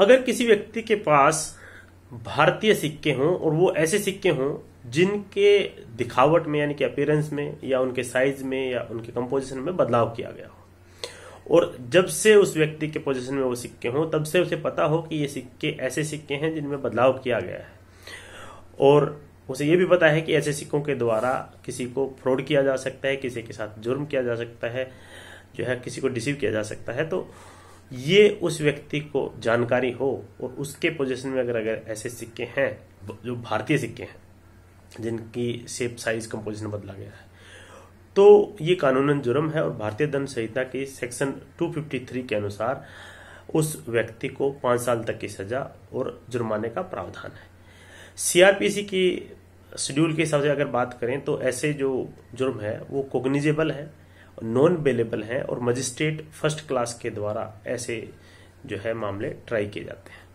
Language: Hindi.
अगर किसी व्यक्ति के पास भारतीय सिक्के हों और वो ऐसे सिक्के हों जिनके दिखावट में यानी कि अपेयरेंस में या उनके साइज में या उनके कंपोजिशन में बदलाव किया गया हो और जब से उस व्यक्ति के पोजिशन में वो सिक्के हों तब से उसे पता हो कि ये सिक्के ऐसे सिक्के हैं जिनमें बदलाव किया गया है और उसे ये भी पता है कि ऐसे सिक्कों के द्वारा किसी को फ्रॉड किया जा सकता है किसी के साथ जुर्म किया जा सकता है जो है किसी को डिसीव किया जा सकता है तो ये उस व्यक्ति को जानकारी हो और उसके पोजीशन में अगर अगर ऐसे सिक्के हैं जो भारतीय सिक्के हैं जिनकी शेप साइज कंपोजिशन बदला गया है तो ये कानूनन जुर्म है और भारतीय दंड संहिता के सेक्शन 253 के अनुसार उस व्यक्ति को पांच साल तक की सजा और जुर्माने का प्रावधान है सीआरपीसी की शेड्यूल के हिसाब से अगर बात करें तो ऐसे जो जुर्म है वो कोग्निजेबल है नॉन अवेलेबल हैं और मजिस्ट्रेट फर्स्ट क्लास के द्वारा ऐसे जो है मामले ट्राई किए जाते हैं